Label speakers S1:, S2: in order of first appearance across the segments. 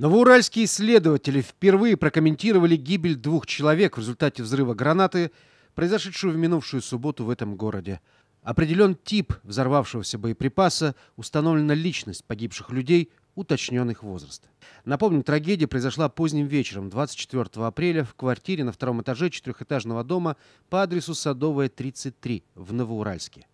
S1: Новоуральские исследователи впервые прокомментировали гибель двух человек в результате взрыва гранаты, произошедшую в минувшую субботу в этом городе. Определен тип взорвавшегося боеприпаса, установлена личность погибших людей, уточнен их возраст. Напомню, трагедия произошла поздним вечером 24 апреля в квартире на втором этаже четырехэтажного дома по адресу Садовая, 33 в Новоуральске.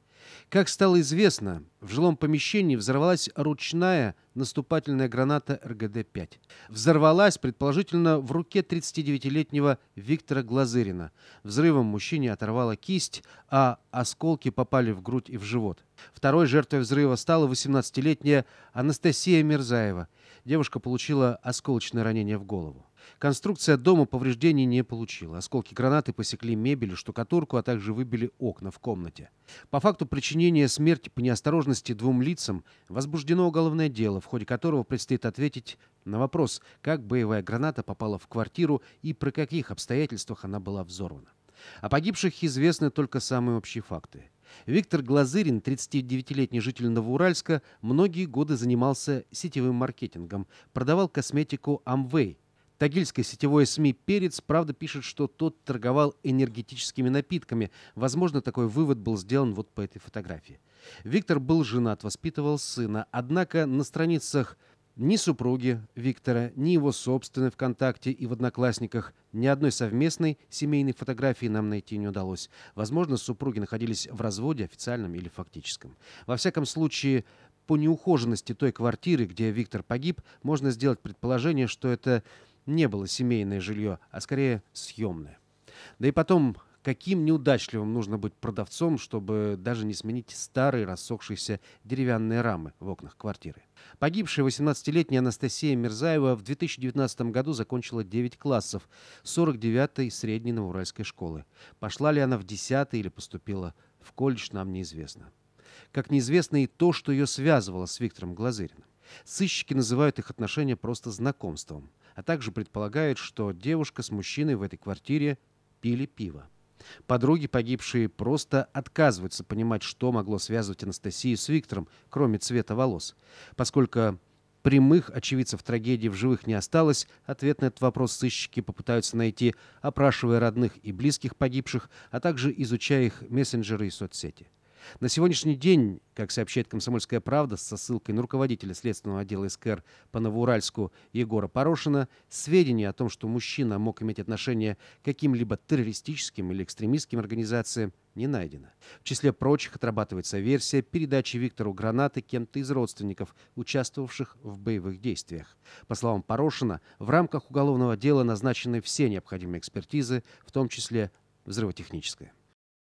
S1: Как стало известно, в жилом помещении взорвалась ручная наступательная граната РГД-5. Взорвалась, предположительно, в руке 39-летнего Виктора Глазырина. Взрывом мужчине оторвала кисть, а осколки попали в грудь и в живот. Второй жертвой взрыва стала 18-летняя Анастасия Мирзаева. Девушка получила осколочное ранение в голову. Конструкция дома повреждений не получила. Осколки гранаты посекли мебель и штукатурку, а также выбили окна в комнате. По факту причинения смерти по неосторожности двум лицам возбуждено уголовное дело, в ходе которого предстоит ответить на вопрос, как боевая граната попала в квартиру и при каких обстоятельствах она была взорвана. О погибших известны только самые общие факты. Виктор Глазырин, 39-летний житель Новоуральска, многие годы занимался сетевым маркетингом, продавал косметику Amway. Тагильское сетевое СМИ «Перец» правда пишет, что тот торговал энергетическими напитками. Возможно, такой вывод был сделан вот по этой фотографии. Виктор был женат, воспитывал сына. Однако на страницах ни супруги Виктора, ни его собственной ВКонтакте и в Одноклассниках ни одной совместной семейной фотографии нам найти не удалось. Возможно, супруги находились в разводе официальном или фактическом. Во всяком случае, по неухоженности той квартиры, где Виктор погиб, можно сделать предположение, что это не было семейное жилье, а скорее съемное. Да и потом, каким неудачливым нужно быть продавцом, чтобы даже не сменить старые рассохшиеся деревянные рамы в окнах квартиры. Погибшая 18-летняя Анастасия Мирзаева в 2019 году закончила 9 классов 49-й средней новоуральской школы. Пошла ли она в 10 или поступила в колледж, нам неизвестно. Как неизвестно и то, что ее связывало с Виктором Глазыриным. Сыщики называют их отношения просто знакомством, а также предполагают, что девушка с мужчиной в этой квартире пили пиво. Подруги погибшие просто отказываются понимать, что могло связывать Анастасию с Виктором, кроме цвета волос. Поскольку прямых очевидцев трагедии в живых не осталось, ответ на этот вопрос сыщики попытаются найти, опрашивая родных и близких погибших, а также изучая их мессенджеры и соцсети. На сегодняшний день, как сообщает «Комсомольская правда» со ссылкой на руководителя следственного отдела СКР по Новоуральску Егора Порошина, сведения о том, что мужчина мог иметь отношение к каким-либо террористическим или экстремистским организациям, не найдено. В числе прочих отрабатывается версия передачи Виктору гранаты кем-то из родственников, участвовавших в боевых действиях. По словам Порошина, в рамках уголовного дела назначены все необходимые экспертизы, в том числе взрывотехническая.